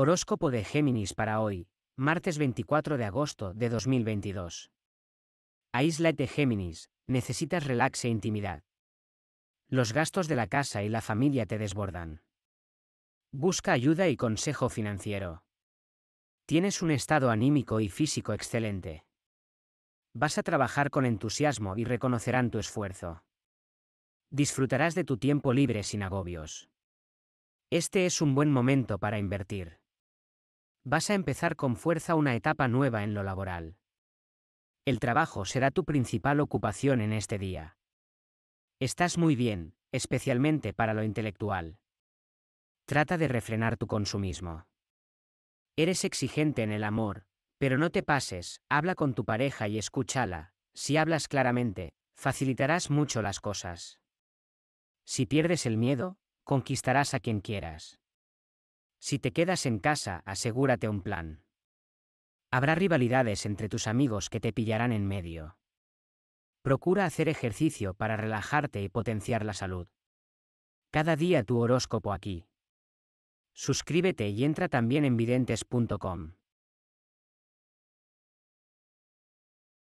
Horóscopo de Géminis para hoy, martes 24 de agosto de 2022. de Géminis, necesitas relax e intimidad. Los gastos de la casa y la familia te desbordan. Busca ayuda y consejo financiero. Tienes un estado anímico y físico excelente. Vas a trabajar con entusiasmo y reconocerán tu esfuerzo. Disfrutarás de tu tiempo libre sin agobios. Este es un buen momento para invertir vas a empezar con fuerza una etapa nueva en lo laboral. El trabajo será tu principal ocupación en este día. Estás muy bien, especialmente para lo intelectual. Trata de refrenar tu consumismo. Eres exigente en el amor, pero no te pases, habla con tu pareja y escúchala, si hablas claramente, facilitarás mucho las cosas. Si pierdes el miedo, conquistarás a quien quieras. Si te quedas en casa, asegúrate un plan. Habrá rivalidades entre tus amigos que te pillarán en medio. Procura hacer ejercicio para relajarte y potenciar la salud. Cada día tu horóscopo aquí. Suscríbete y entra también en videntes.com.